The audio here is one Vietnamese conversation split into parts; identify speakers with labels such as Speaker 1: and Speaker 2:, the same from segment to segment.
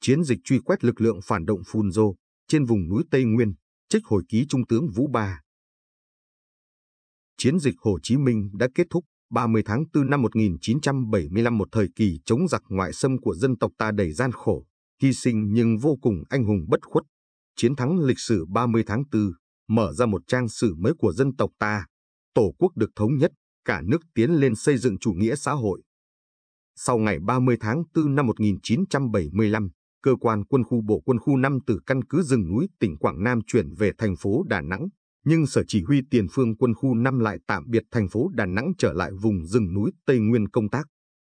Speaker 1: chiến dịch truy quét lực lượng phản động Phun Dô trên vùng núi Tây Nguyên, trích hồi ký Trung tướng Vũ Ba. Chiến dịch Hồ Chí Minh đã kết thúc 30 tháng 4 năm 1975 một thời kỳ chống giặc ngoại xâm của dân tộc ta đầy gian khổ, hy sinh nhưng vô cùng anh hùng bất khuất. Chiến thắng lịch sử 30 tháng 4 mở ra một trang sử mới của dân tộc ta. Tổ quốc được thống nhất, cả nước tiến lên xây dựng chủ nghĩa xã hội. Sau ngày 30 tháng 4 năm 1975, cơ quan quân khu bộ quân khu 5 từ căn cứ rừng núi tỉnh Quảng Nam chuyển về thành phố Đà Nẵng, nhưng Sở Chỉ huy Tiền phương quân khu 5 lại tạm biệt thành phố Đà Nẵng trở lại vùng rừng núi Tây Nguyên công tác.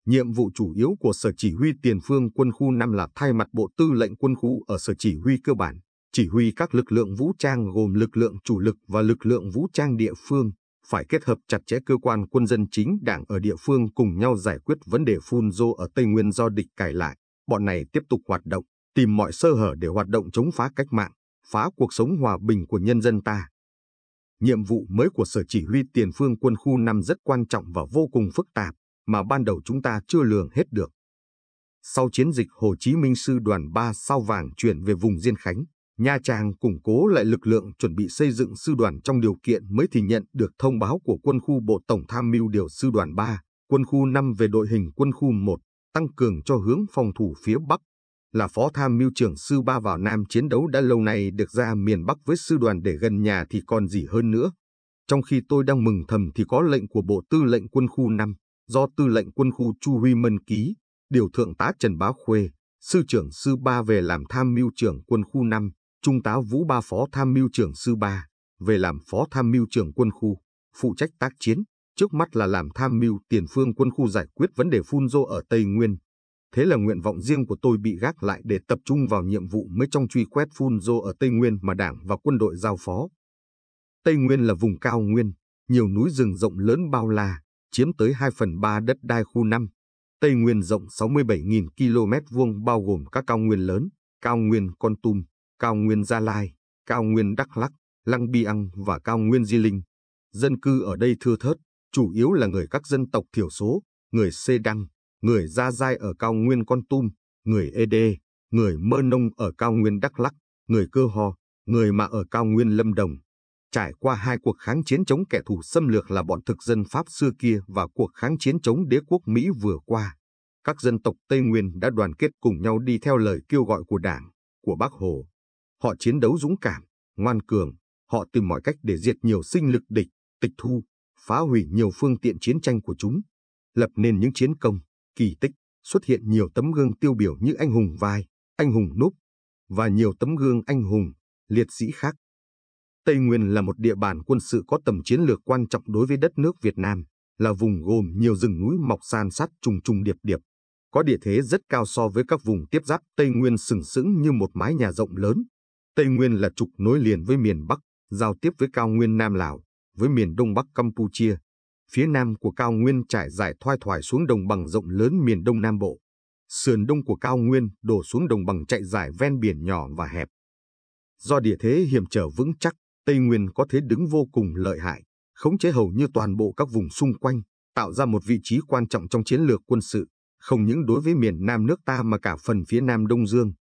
Speaker 1: Nhiệm vụ chủ yếu của Sở Chỉ huy Tiền phương quân khu 5 là thay mặt Bộ Tư lệnh quân khu ở Sở Chỉ huy cơ bản, chỉ huy các lực lượng vũ trang gồm lực lượng chủ lực và lực lượng vũ trang địa phương, phải kết hợp chặt chẽ cơ quan quân dân chính đảng ở địa phương cùng nhau giải quyết vấn đề phun rô ở Tây Nguyên do địch cải lại bọn này tiếp tục hoạt động, tìm mọi sơ hở để hoạt động chống phá cách mạng, phá cuộc sống hòa bình của nhân dân ta. Nhiệm vụ mới của Sở Chỉ huy Tiền phương quân khu 5 rất quan trọng và vô cùng phức tạp, mà ban đầu chúng ta chưa lường hết được. Sau chiến dịch Hồ Chí Minh Sư đoàn 3 sao vàng chuyển về vùng Diên Khánh, Nha Trang củng cố lại lực lượng chuẩn bị xây dựng sư đoàn trong điều kiện mới thì nhận được thông báo của quân khu Bộ Tổng Tham mưu điều sư đoàn 3, quân khu 5 về đội hình quân khu 1 tăng cường cho hướng phòng thủ phía Bắc, là phó tham mưu trưởng sư ba vào Nam chiến đấu đã lâu nay được ra miền Bắc với sư đoàn để gần nhà thì còn gì hơn nữa. Trong khi tôi đang mừng thầm thì có lệnh của Bộ Tư lệnh Quân khu 5, do Tư lệnh Quân khu Chu Huy Mân ký, điều Thượng tá Trần Bá Khuê, sư trưởng sư ba về làm tham mưu trưởng Quân khu 5, Trung tá Vũ Ba phó tham mưu trưởng sư ba về làm phó tham mưu trưởng Quân khu, phụ trách tác chiến trước mắt là làm tham mưu tiền phương quân khu giải quyết vấn đề phun rô ở Tây Nguyên. Thế là nguyện vọng riêng của tôi bị gác lại để tập trung vào nhiệm vụ mới trong truy quét phun rô ở Tây Nguyên mà đảng và quân đội giao phó. Tây Nguyên là vùng cao nguyên, nhiều núi rừng rộng lớn bao la, chiếm tới 2 phần 3 đất đai khu 5. Tây Nguyên rộng 67.000 km vuông bao gồm các cao nguyên lớn, cao nguyên Con Tum, cao nguyên Gia Lai, cao nguyên Đắk Lắc, Lăng Biang và cao nguyên Di Linh. Dân cư ở đây thưa thớt, chủ yếu là người các dân tộc thiểu số, người Sê Đăng, người Gia Giai ở cao nguyên Con Tum, người Ê Đê, người Mơ Nông ở cao nguyên Đắk Lắc, người Cơ Ho, người Mạ ở cao nguyên Lâm Đồng. Trải qua hai cuộc kháng chiến chống kẻ thù xâm lược là bọn thực dân Pháp xưa kia và cuộc kháng chiến chống đế quốc Mỹ vừa qua, các dân tộc Tây Nguyên đã đoàn kết cùng nhau đi theo lời kêu gọi của Đảng, của Bác Hồ. Họ chiến đấu dũng cảm, ngoan cường, họ tìm mọi cách để diệt nhiều sinh lực địch, tịch thu, phá hủy nhiều phương tiện chiến tranh của chúng, lập nên những chiến công, kỳ tích, xuất hiện nhiều tấm gương tiêu biểu như anh hùng vai, anh hùng núp và nhiều tấm gương anh hùng, liệt sĩ khác. Tây Nguyên là một địa bàn quân sự có tầm chiến lược quan trọng đối với đất nước Việt Nam, là vùng gồm nhiều rừng núi mọc san sát trùng trùng điệp điệp, có địa thế rất cao so với các vùng tiếp giáp Tây Nguyên sừng sững như một mái nhà rộng lớn. Tây Nguyên là trục nối liền với miền Bắc, giao tiếp với cao nguyên Nam Lào, với miền đông bắc Campuchia, phía nam của cao nguyên trải dài thoai thoải xuống đồng bằng rộng lớn miền đông Nam Bộ. Sườn đông của cao nguyên đổ xuống đồng bằng chạy dài ven biển nhỏ và hẹp. Do địa thế hiểm trở vững chắc, Tây Nguyên có thế đứng vô cùng lợi hại, khống chế hầu như toàn bộ các vùng xung quanh, tạo ra một vị trí quan trọng trong chiến lược quân sự, không những đối với miền Nam nước ta mà cả phần phía Nam Đông Dương.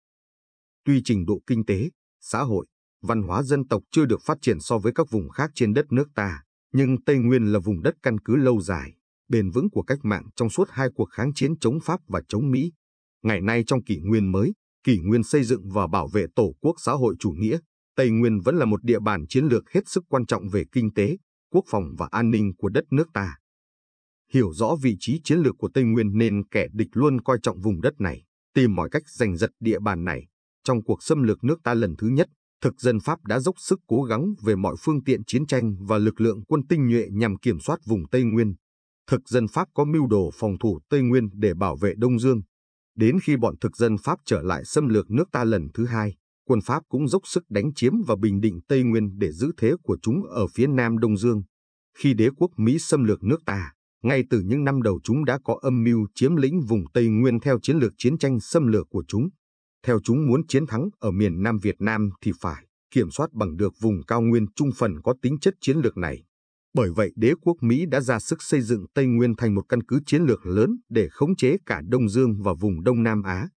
Speaker 1: Tuy trình độ kinh tế, xã hội, văn hóa dân tộc chưa được phát triển so với các vùng khác trên đất nước ta, nhưng Tây Nguyên là vùng đất căn cứ lâu dài, bền vững của cách mạng trong suốt hai cuộc kháng chiến chống Pháp và chống Mỹ. Ngày nay trong kỷ nguyên mới, kỷ nguyên xây dựng và bảo vệ tổ quốc xã hội chủ nghĩa, Tây Nguyên vẫn là một địa bàn chiến lược hết sức quan trọng về kinh tế, quốc phòng và an ninh của đất nước ta. Hiểu rõ vị trí chiến lược của Tây Nguyên nên kẻ địch luôn coi trọng vùng đất này, tìm mọi cách giành giật địa bàn này. Trong cuộc xâm lược nước ta lần thứ nhất, thực dân Pháp đã dốc sức cố gắng về mọi phương tiện chiến tranh và lực lượng quân tinh nhuệ nhằm kiểm soát vùng Tây Nguyên. Thực dân Pháp có mưu đồ phòng thủ Tây Nguyên để bảo vệ Đông Dương. Đến khi bọn thực dân Pháp trở lại xâm lược nước ta lần thứ hai, quân Pháp cũng dốc sức đánh chiếm và bình định Tây Nguyên để giữ thế của chúng ở phía nam Đông Dương. Khi đế quốc Mỹ xâm lược nước ta, ngay từ những năm đầu chúng đã có âm mưu chiếm lĩnh vùng Tây Nguyên theo chiến lược chiến tranh xâm lược của chúng. Theo chúng muốn chiến thắng ở miền Nam Việt Nam thì phải kiểm soát bằng được vùng cao nguyên trung phần có tính chất chiến lược này. Bởi vậy đế quốc Mỹ đã ra sức xây dựng Tây Nguyên thành một căn cứ chiến lược lớn để khống chế cả Đông Dương và vùng Đông Nam Á.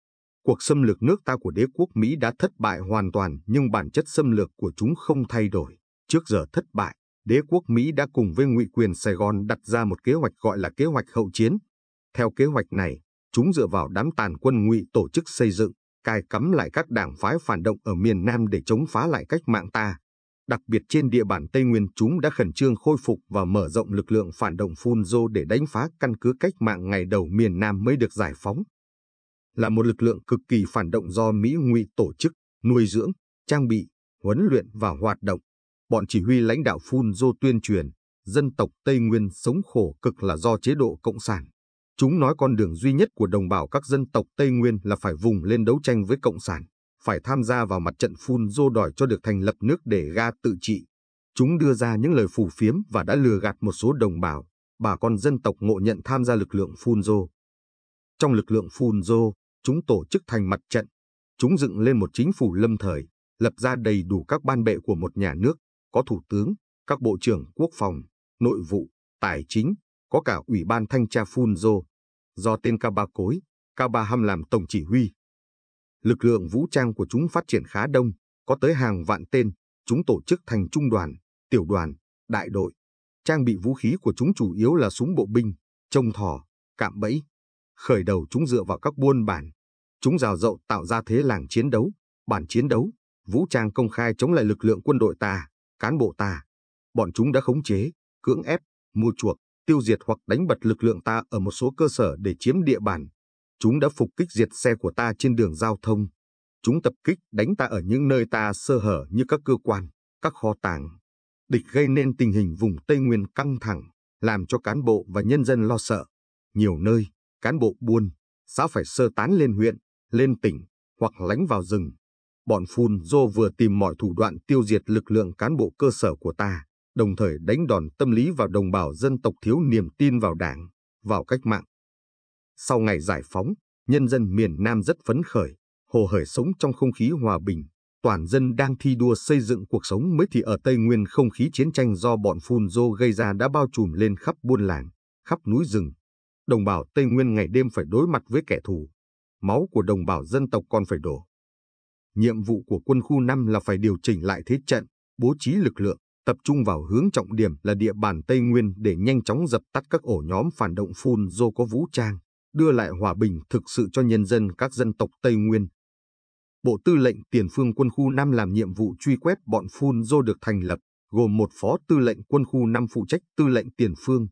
Speaker 1: Cuộc xâm lược nước ta của đế quốc Mỹ đã thất bại hoàn toàn nhưng bản chất xâm lược của chúng không thay đổi. Trước giờ thất bại, đế quốc Mỹ đã cùng với ngụy quyền Sài Gòn đặt ra một kế hoạch gọi là kế hoạch hậu chiến. Theo kế hoạch này, chúng dựa vào đám tàn quân ngụy tổ chức xây dựng cài cắm lại các đảng phái phản động ở miền Nam để chống phá lại cách mạng ta. Đặc biệt trên địa bàn Tây Nguyên chúng đã khẩn trương khôi phục và mở rộng lực lượng phản động phun rô để đánh phá căn cứ cách mạng ngày đầu miền Nam mới được giải phóng. Là một lực lượng cực kỳ phản động do Mỹ ngụy tổ chức, nuôi dưỡng, trang bị, huấn luyện và hoạt động, bọn chỉ huy lãnh đạo phun rô tuyên truyền, dân tộc Tây Nguyên sống khổ cực là do chế độ Cộng sản. Chúng nói con đường duy nhất của đồng bào các dân tộc Tây Nguyên là phải vùng lên đấu tranh với Cộng sản, phải tham gia vào mặt trận phun rô đòi cho được thành lập nước để ga tự trị. Chúng đưa ra những lời phù phiếm và đã lừa gạt một số đồng bào, bà con dân tộc ngộ nhận tham gia lực lượng phun rô. Trong lực lượng phun rô, chúng tổ chức thành mặt trận. Chúng dựng lên một chính phủ lâm thời, lập ra đầy đủ các ban bệ của một nhà nước, có thủ tướng, các bộ trưởng quốc phòng, nội vụ, tài chính, có cả ủy ban thanh tra phun rô, do tên ba Cối, ba Ham làm tổng chỉ huy. Lực lượng vũ trang của chúng phát triển khá đông, có tới hàng vạn tên, chúng tổ chức thành trung đoàn, tiểu đoàn, đại đội. Trang bị vũ khí của chúng chủ yếu là súng bộ binh, trông thỏ, cạm bẫy. Khởi đầu chúng dựa vào các buôn bản. Chúng rào rậu tạo ra thế làng chiến đấu, bản chiến đấu, vũ trang công khai chống lại lực lượng quân đội ta, cán bộ ta. Bọn chúng đã khống chế, cưỡng ép, mua chuộc, tiêu diệt hoặc đánh bật lực lượng ta ở một số cơ sở để chiếm địa bàn. Chúng đã phục kích diệt xe của ta trên đường giao thông. Chúng tập kích đánh ta ở những nơi ta sơ hở như các cơ quan, các kho tàng. Địch gây nên tình hình vùng Tây Nguyên căng thẳng, làm cho cán bộ và nhân dân lo sợ. Nhiều nơi, cán bộ buôn, xã phải sơ tán lên huyện, lên tỉnh hoặc lánh vào rừng. Bọn Phun Dô vừa tìm mọi thủ đoạn tiêu diệt lực lượng cán bộ cơ sở của ta đồng thời đánh đòn tâm lý vào đồng bào dân tộc thiếu niềm tin vào đảng, vào cách mạng. Sau ngày giải phóng, nhân dân miền Nam rất phấn khởi, hồ hởi sống trong không khí hòa bình, toàn dân đang thi đua xây dựng cuộc sống mới thì ở Tây Nguyên không khí chiến tranh do bọn phun rô gây ra đã bao trùm lên khắp buôn làng, khắp núi rừng. Đồng bào Tây Nguyên ngày đêm phải đối mặt với kẻ thù, máu của đồng bào dân tộc còn phải đổ. Nhiệm vụ của quân khu 5 là phải điều chỉnh lại thế trận, bố trí lực lượng, tập trung vào hướng trọng điểm là địa bàn Tây Nguyên để nhanh chóng dập tắt các ổ nhóm phản động phun do có vũ trang, đưa lại hòa bình thực sự cho nhân dân các dân tộc Tây Nguyên. Bộ Tư lệnh Tiền phương quân khu 5 làm nhiệm vụ truy quét bọn phun do được thành lập, gồm một phó tư lệnh quân khu 5 phụ trách tư lệnh Tiền phương,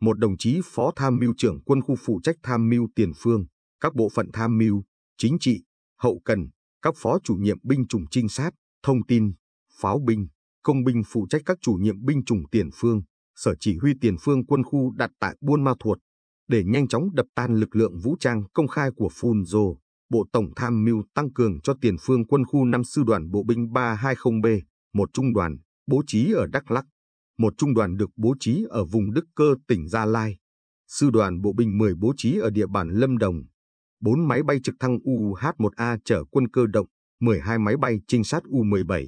Speaker 1: một đồng chí phó tham mưu trưởng quân khu phụ trách tham mưu Tiền phương, các bộ phận tham mưu, chính trị, hậu cần, các phó chủ nhiệm binh chủng trinh sát, thông tin, pháo binh. Công binh phụ trách các chủ nhiệm binh chủng tiền phương, sở chỉ huy tiền phương quân khu đặt tại Buôn Ma Thuột, để nhanh chóng đập tan lực lượng vũ trang công khai của Phun Phunro. Bộ Tổng tham mưu tăng cường cho tiền phương quân khu 5 sư đoàn bộ binh 320B, một trung đoàn, bố trí ở Đắk Lắc, một trung đoàn được bố trí ở vùng Đức Cơ, tỉnh Gia Lai, sư đoàn bộ binh 10 bố trí ở địa bàn Lâm Đồng, 4 máy bay trực thăng UH-1A chở quân cơ động, 12 máy bay trinh sát U-17,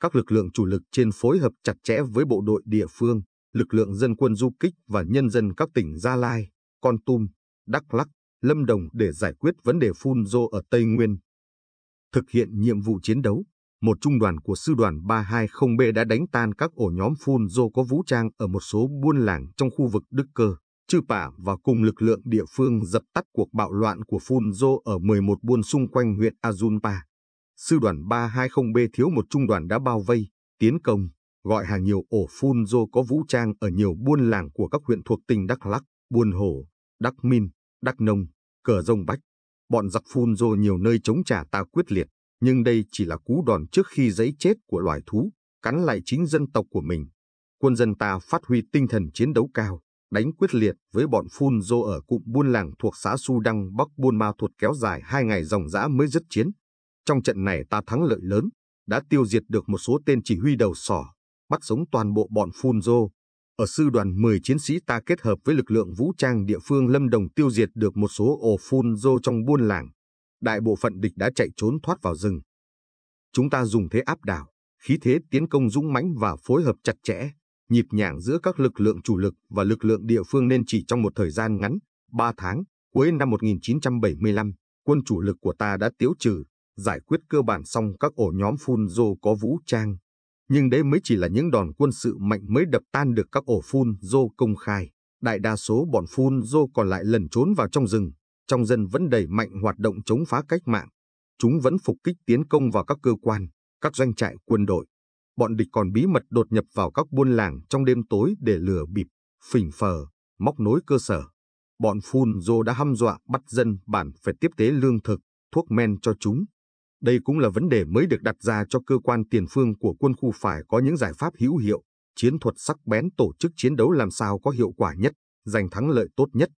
Speaker 1: các lực lượng chủ lực trên phối hợp chặt chẽ với bộ đội địa phương, lực lượng dân quân du kích và nhân dân các tỉnh Gia Lai, Con Tum, Đắk Lắc, Lâm Đồng để giải quyết vấn đề phun rô ở Tây Nguyên. Thực hiện nhiệm vụ chiến đấu, một trung đoàn của sư đoàn 320B đã đánh tan các ổ nhóm phun rô có vũ trang ở một số buôn làng trong khu vực Đức Cơ, Chư Pả và cùng lực lượng địa phương dập tắt cuộc bạo loạn của phun rô ở 11 buôn xung quanh huyện Azunpa sư đoàn 320B thiếu một trung đoàn đã bao vây, tiến công, gọi hàng nhiều ổ phun rô có vũ trang ở nhiều buôn làng của các huyện thuộc tỉnh Đắk Lắk, Buôn Hồ, Đắk Min, Đắk Nông, Cờ Rông Bách. Bọn giặc phun rô nhiều nơi chống trả ta quyết liệt, nhưng đây chỉ là cú đòn trước khi giấy chết của loài thú, cắn lại chính dân tộc của mình. Quân dân ta phát huy tinh thần chiến đấu cao, đánh quyết liệt với bọn phun rô ở cụm buôn làng thuộc xã Su Đăng Bắc Buôn Ma Thuột kéo dài hai ngày dòng dã mới dứt chiến. Trong trận này ta thắng lợi lớn, đã tiêu diệt được một số tên chỉ huy đầu sỏ, bắt sống toàn bộ bọn Phun Phunro. Ở sư đoàn 10 chiến sĩ ta kết hợp với lực lượng vũ trang địa phương Lâm Đồng tiêu diệt được một số ổ Phun Phunro trong buôn làng. Đại bộ phận địch đã chạy trốn thoát vào rừng. Chúng ta dùng thế áp đảo, khí thế tiến công dũng mãnh và phối hợp chặt chẽ, nhịp nhàng giữa các lực lượng chủ lực và lực lượng địa phương nên chỉ trong một thời gian ngắn, 3 tháng, cuối năm 1975, quân chủ lực của ta đã tiêu trừ giải quyết cơ bản xong các ổ nhóm phun rô có vũ trang, nhưng đấy mới chỉ là những đòn quân sự mạnh mới đập tan được các ổ phun rô công khai. Đại đa số bọn phun rô còn lại lẩn trốn vào trong rừng, trong dân vẫn đẩy mạnh hoạt động chống phá cách mạng. Chúng vẫn phục kích tiến công vào các cơ quan, các doanh trại quân đội. Bọn địch còn bí mật đột nhập vào các buôn làng trong đêm tối để lừa bịp, phỉnh phờ, móc nối cơ sở. Bọn phun rô đã hăm dọa bắt dân bản phải tiếp tế lương thực, thuốc men cho chúng. Đây cũng là vấn đề mới được đặt ra cho cơ quan tiền phương của quân khu phải có những giải pháp hữu hiệu, chiến thuật sắc bén tổ chức chiến đấu làm sao có hiệu quả nhất, giành thắng lợi tốt nhất.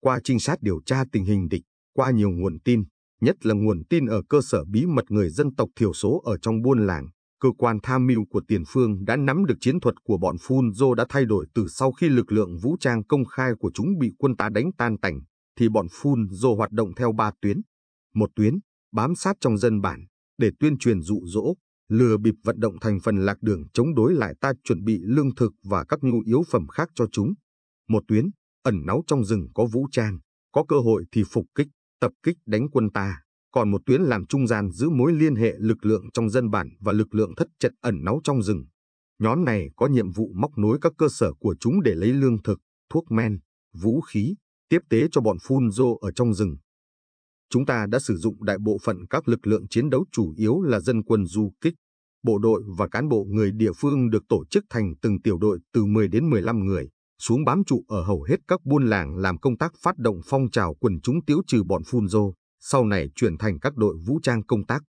Speaker 1: Qua trinh sát điều tra tình hình địch, qua nhiều nguồn tin, nhất là nguồn tin ở cơ sở bí mật người dân tộc thiểu số ở trong buôn làng, cơ quan tham mưu của tiền phương đã nắm được chiến thuật của bọn phun Phunro đã thay đổi từ sau khi lực lượng vũ trang công khai của chúng bị quân ta đánh tan tành, thì bọn phun Phunro hoạt động theo ba tuyến. Một tuyến bám sát trong dân bản để tuyên truyền dụ dỗ, lừa bịp vận động thành phần lạc đường chống đối lại ta chuẩn bị lương thực và các nhu yếu phẩm khác cho chúng. Một tuyến, ẩn náu trong rừng có vũ trang, có cơ hội thì phục kích, tập kích đánh quân ta, còn một tuyến làm trung gian giữ mối liên hệ lực lượng trong dân bản và lực lượng thất trận ẩn náu trong rừng. Nhóm này có nhiệm vụ móc nối các cơ sở của chúng để lấy lương thực, thuốc men, vũ khí, tiếp tế cho bọn phun rô ở trong rừng chúng ta đã sử dụng đại bộ phận các lực lượng chiến đấu chủ yếu là dân quân du kích, bộ đội và cán bộ người địa phương được tổ chức thành từng tiểu đội từ 10 đến 15 người, xuống bám trụ ở hầu hết các buôn làng làm công tác phát động phong trào quần chúng tiếu trừ bọn phun rô, sau này chuyển thành các đội vũ trang công tác.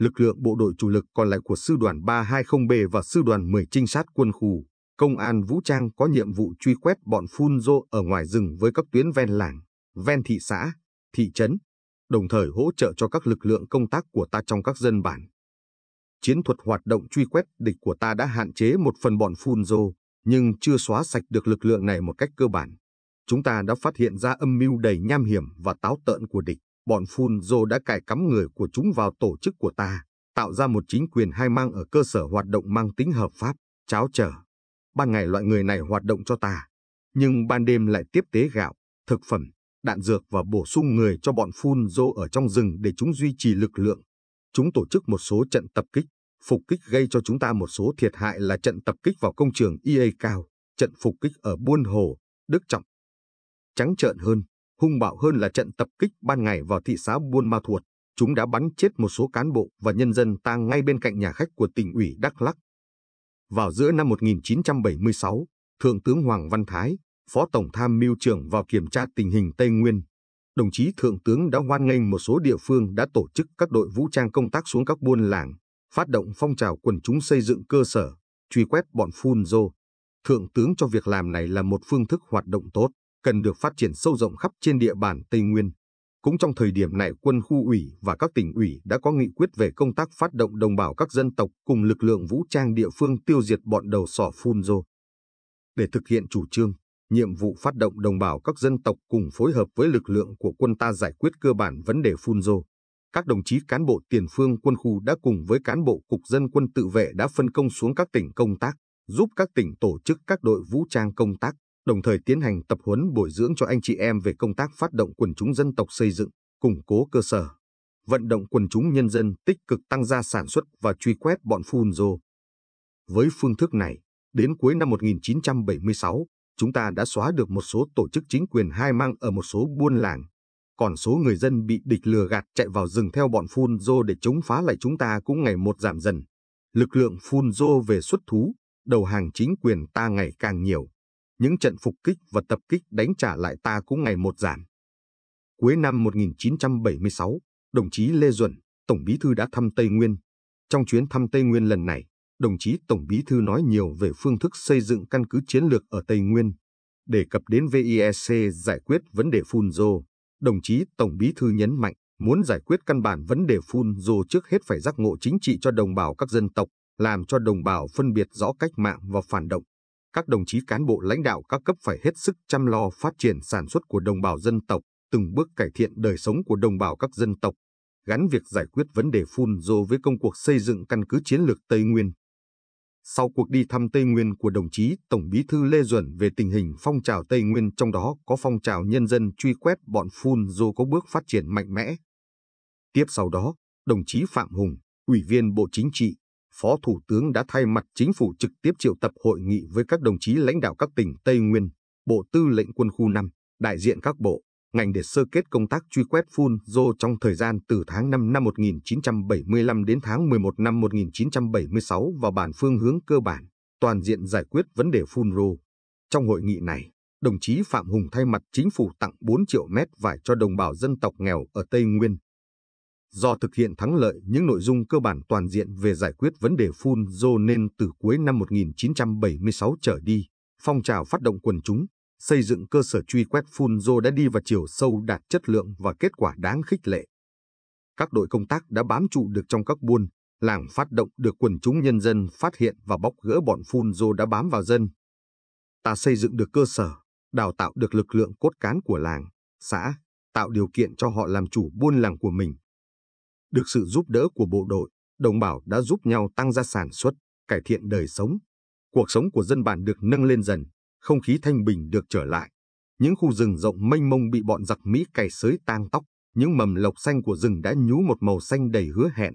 Speaker 1: Lực lượng bộ đội chủ lực còn lại của sư đoàn 320B và sư đoàn 10 trinh sát quân khu, công an vũ trang có nhiệm vụ truy quét bọn phun rô ở ngoài rừng với các tuyến ven làng, ven thị xã, thị trấn, đồng thời hỗ trợ cho các lực lượng công tác của ta trong các dân bản. Chiến thuật hoạt động truy quét địch của ta đã hạn chế một phần bọn phun rô, nhưng chưa xóa sạch được lực lượng này một cách cơ bản. Chúng ta đã phát hiện ra âm mưu đầy nham hiểm và táo tợn của địch. Bọn phun rô đã cài cắm người của chúng vào tổ chức của ta, tạo ra một chính quyền hai mang ở cơ sở hoạt động mang tính hợp pháp, cháo trở. Ban ngày loại người này hoạt động cho ta, nhưng ban đêm lại tiếp tế gạo, thực phẩm, đạn dược và bổ sung người cho bọn phun rô ở trong rừng để chúng duy trì lực lượng. Chúng tổ chức một số trận tập kích, phục kích gây cho chúng ta một số thiệt hại là trận tập kích vào công trường EA Cao, trận phục kích ở Buôn Hồ, Đức Trọng. Trắng trợn hơn, hung bạo hơn là trận tập kích ban ngày vào thị xã Buôn Ma Thuột. Chúng đã bắn chết một số cán bộ và nhân dân ta ngay bên cạnh nhà khách của tỉnh ủy Đắk Lắc. Vào giữa năm 1976, Thượng tướng Hoàng Văn Thái, Phó Tổng tham mưu trưởng vào kiểm tra tình hình Tây Nguyên, đồng chí Thượng tướng đã hoan nghênh một số địa phương đã tổ chức các đội vũ trang công tác xuống các buôn làng, phát động phong trào quần chúng xây dựng cơ sở, truy quét bọn phun rô. Thượng tướng cho việc làm này là một phương thức hoạt động tốt, cần được phát triển sâu rộng khắp trên địa bàn Tây Nguyên. Cũng trong thời điểm này, quân khu ủy và các tỉnh ủy đã có nghị quyết về công tác phát động đồng bào các dân tộc cùng lực lượng vũ trang địa phương tiêu diệt bọn đầu sỏ phun rô. Để thực hiện chủ trương, nhiệm vụ phát động đồng bào các dân tộc cùng phối hợp với lực lượng của quân ta giải quyết cơ bản vấn đề phun rô. Các đồng chí cán bộ tiền phương quân khu đã cùng với cán bộ cục dân quân tự vệ đã phân công xuống các tỉnh công tác, giúp các tỉnh tổ chức các đội vũ trang công tác, đồng thời tiến hành tập huấn bồi dưỡng cho anh chị em về công tác phát động quần chúng dân tộc xây dựng, củng cố cơ sở, vận động quần chúng nhân dân tích cực tăng gia sản xuất và truy quét bọn phun rô. Với phương thức này, đến cuối năm 1976, chúng ta đã xóa được một số tổ chức chính quyền hai mang ở một số buôn làng. Còn số người dân bị địch lừa gạt chạy vào rừng theo bọn phun rô để chống phá lại chúng ta cũng ngày một giảm dần. Lực lượng phun rô về xuất thú, đầu hàng chính quyền ta ngày càng nhiều. Những trận phục kích và tập kích đánh trả lại ta cũng ngày một giảm. Cuối năm 1976, đồng chí Lê Duẩn, Tổng Bí Thư đã thăm Tây Nguyên. Trong chuyến thăm Tây Nguyên lần này, đồng chí Tổng Bí Thư nói nhiều về phương thức xây dựng căn cứ chiến lược ở Tây Nguyên. Đề cập đến VIEC giải quyết vấn đề phun rô, đồng chí Tổng Bí Thư nhấn mạnh muốn giải quyết căn bản vấn đề phun rô trước hết phải giác ngộ chính trị cho đồng bào các dân tộc, làm cho đồng bào phân biệt rõ cách mạng và phản động. Các đồng chí cán bộ lãnh đạo các cấp phải hết sức chăm lo phát triển sản xuất của đồng bào dân tộc, từng bước cải thiện đời sống của đồng bào các dân tộc, gắn việc giải quyết vấn đề phun rô với công cuộc xây dựng căn cứ chiến lược Tây Nguyên sau cuộc đi thăm Tây Nguyên của đồng chí Tổng Bí thư Lê Duẩn về tình hình phong trào Tây Nguyên trong đó có phong trào nhân dân truy quét bọn phun dù có bước phát triển mạnh mẽ. Tiếp sau đó, đồng chí Phạm Hùng, Ủy viên Bộ Chính trị, Phó Thủ tướng đã thay mặt chính phủ trực tiếp triệu tập hội nghị với các đồng chí lãnh đạo các tỉnh Tây Nguyên, Bộ Tư lệnh Quân khu 5, đại diện các bộ, ngành để sơ kết công tác truy quét phun rô trong thời gian từ tháng 5 năm 1975 đến tháng 11 năm 1976 và bản phương hướng cơ bản, toàn diện giải quyết vấn đề phun rô. Trong hội nghị này, đồng chí Phạm Hùng thay mặt chính phủ tặng 4 triệu mét vải cho đồng bào dân tộc nghèo ở Tây Nguyên. Do thực hiện thắng lợi những nội dung cơ bản toàn diện về giải quyết vấn đề phun rô nên từ cuối năm 1976 trở đi, phong trào phát động quần chúng, xây dựng cơ sở truy quét Funzo đã đi vào chiều sâu đạt chất lượng và kết quả đáng khích lệ. Các đội công tác đã bám trụ được trong các buôn, làng phát động được quần chúng nhân dân phát hiện và bóc gỡ bọn Funzo đã bám vào dân. Ta xây dựng được cơ sở, đào tạo được lực lượng cốt cán của làng, xã, tạo điều kiện cho họ làm chủ buôn làng của mình. Được sự giúp đỡ của bộ đội, đồng bào đã giúp nhau tăng ra sản xuất, cải thiện đời sống. Cuộc sống của dân bản được nâng lên dần không khí thanh bình được trở lại. Những khu rừng rộng mênh mông bị bọn giặc Mỹ cày xới tang tóc, những mầm lộc xanh của rừng đã nhú một màu xanh đầy hứa hẹn.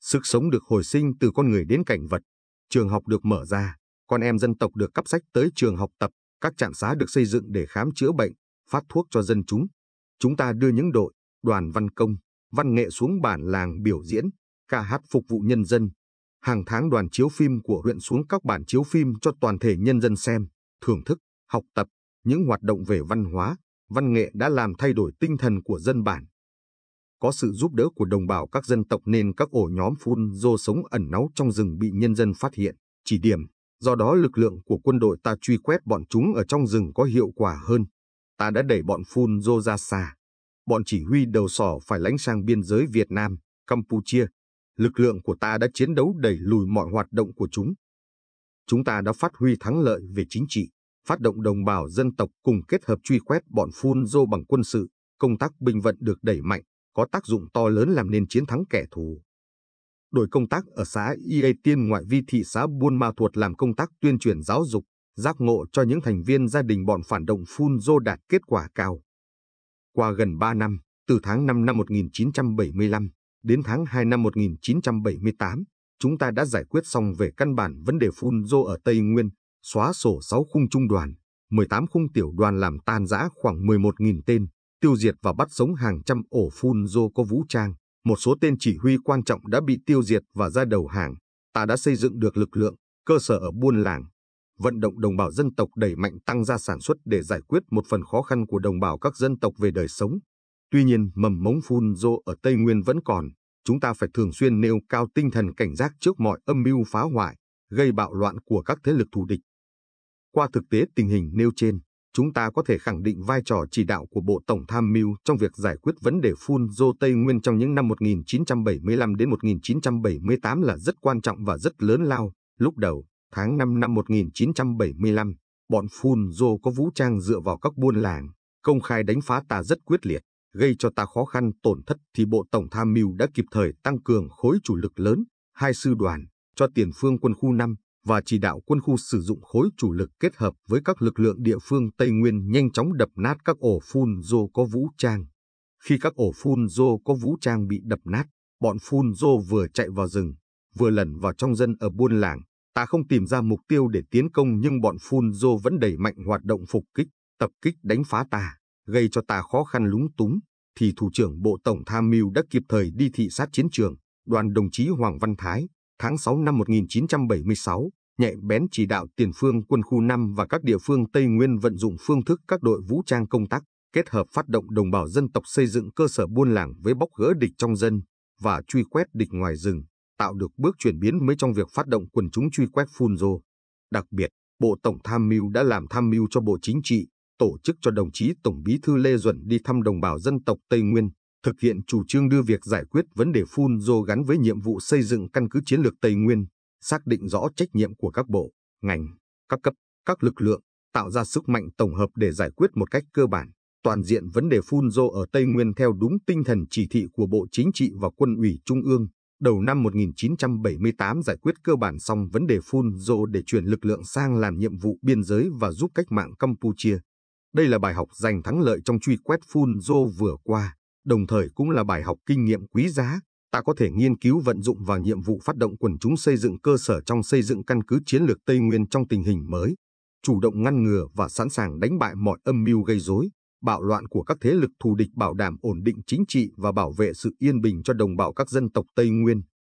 Speaker 1: Sức sống được hồi sinh từ con người đến cảnh vật, trường học được mở ra, con em dân tộc được cấp sách tới trường học tập, các trạm xá được xây dựng để khám chữa bệnh, phát thuốc cho dân chúng. Chúng ta đưa những đội, đoàn văn công, văn nghệ xuống bản làng biểu diễn, ca hát phục vụ nhân dân. Hàng tháng đoàn chiếu phim của huyện xuống các bản chiếu phim cho toàn thể nhân dân xem thưởng thức, học tập, những hoạt động về văn hóa, văn nghệ đã làm thay đổi tinh thần của dân bản. Có sự giúp đỡ của đồng bào các dân tộc nên các ổ nhóm phun rô sống ẩn náu trong rừng bị nhân dân phát hiện, chỉ điểm. Do đó lực lượng của quân đội ta truy quét bọn chúng ở trong rừng có hiệu quả hơn. Ta đã đẩy bọn phun rô ra xa. Bọn chỉ huy đầu sỏ phải lánh sang biên giới Việt Nam, Campuchia. Lực lượng của ta đã chiến đấu đẩy lùi mọi hoạt động của chúng, chúng ta đã phát huy thắng lợi về chính trị, phát động đồng bào dân tộc cùng kết hợp truy quét bọn phun rô bằng quân sự, công tác binh vận được đẩy mạnh, có tác dụng to lớn làm nên chiến thắng kẻ thù. Đội công tác ở xã Ia Tiên ngoại vi thị xã Buôn Ma Thuột làm công tác tuyên truyền giáo dục, giác ngộ cho những thành viên gia đình bọn phản động phun rô đạt kết quả cao. Qua gần 3 năm, từ tháng 5 năm 1975 đến tháng 2 năm 1978, chúng ta đã giải quyết xong về căn bản vấn đề phun rô ở Tây Nguyên, xóa sổ 6 khung trung đoàn, 18 khung tiểu đoàn làm tan rã khoảng 11.000 tên, tiêu diệt và bắt sống hàng trăm ổ phun rô có vũ trang. Một số tên chỉ huy quan trọng đã bị tiêu diệt và ra đầu hàng. Ta đã xây dựng được lực lượng, cơ sở ở buôn làng, vận động đồng bào dân tộc đẩy mạnh tăng gia sản xuất để giải quyết một phần khó khăn của đồng bào các dân tộc về đời sống. Tuy nhiên, mầm mống phun rô ở Tây Nguyên vẫn còn, Chúng ta phải thường xuyên nêu cao tinh thần cảnh giác trước mọi âm mưu phá hoại, gây bạo loạn của các thế lực thù địch. Qua thực tế tình hình nêu trên, chúng ta có thể khẳng định vai trò chỉ đạo của Bộ Tổng Tham mưu trong việc giải quyết vấn đề phun rô Tây Nguyên trong những năm 1975 đến 1978 là rất quan trọng và rất lớn lao. Lúc đầu, tháng 5 năm 1975, bọn phun rô có vũ trang dựa vào các buôn làng, công khai đánh phá ta rất quyết liệt gây cho ta khó khăn tổn thất thì Bộ Tổng Tham mưu đã kịp thời tăng cường khối chủ lực lớn, hai sư đoàn, cho tiền phương quân khu 5 và chỉ đạo quân khu sử dụng khối chủ lực kết hợp với các lực lượng địa phương Tây Nguyên nhanh chóng đập nát các ổ phun rô có vũ trang. Khi các ổ phun rô có vũ trang bị đập nát, bọn phun rô vừa chạy vào rừng, vừa lẩn vào trong dân ở buôn làng. Ta không tìm ra mục tiêu để tiến công nhưng bọn phun rô vẫn đẩy mạnh hoạt động phục kích, tập kích đánh phá ta, gây cho ta khó khăn lúng túng thì Thủ trưởng Bộ Tổng Tham mưu đã kịp thời đi thị sát chiến trường, đoàn đồng chí Hoàng Văn Thái, tháng 6 năm 1976, nhạy bén chỉ đạo tiền phương quân khu 5 và các địa phương Tây Nguyên vận dụng phương thức các đội vũ trang công tác, kết hợp phát động đồng bào dân tộc xây dựng cơ sở buôn làng với bóc gỡ địch trong dân và truy quét địch ngoài rừng, tạo được bước chuyển biến mới trong việc phát động quần chúng truy quét phun rô. Đặc biệt, Bộ Tổng Tham mưu đã làm tham mưu cho Bộ Chính trị, tổ chức cho đồng chí Tổng Bí thư Lê Duẩn đi thăm đồng bào dân tộc Tây Nguyên, thực hiện chủ trương đưa việc giải quyết vấn đề phun rô gắn với nhiệm vụ xây dựng căn cứ chiến lược Tây Nguyên, xác định rõ trách nhiệm của các bộ, ngành, các cấp, các lực lượng, tạo ra sức mạnh tổng hợp để giải quyết một cách cơ bản, toàn diện vấn đề phun rô ở Tây Nguyên theo đúng tinh thần chỉ thị của Bộ Chính trị và Quân ủy Trung ương. Đầu năm 1978 giải quyết cơ bản xong vấn đề phun rô để chuyển lực lượng sang làm nhiệm vụ biên giới và giúp cách mạng Campuchia. Đây là bài học giành thắng lợi trong truy quét phun rô vừa qua, đồng thời cũng là bài học kinh nghiệm quý giá, ta có thể nghiên cứu vận dụng vào nhiệm vụ phát động quần chúng xây dựng cơ sở trong xây dựng căn cứ chiến lược Tây Nguyên trong tình hình mới, chủ động ngăn ngừa và sẵn sàng đánh bại mọi âm mưu gây rối, bạo loạn của các thế lực thù địch bảo đảm ổn định chính trị và bảo vệ sự yên bình cho đồng bào các dân tộc Tây Nguyên.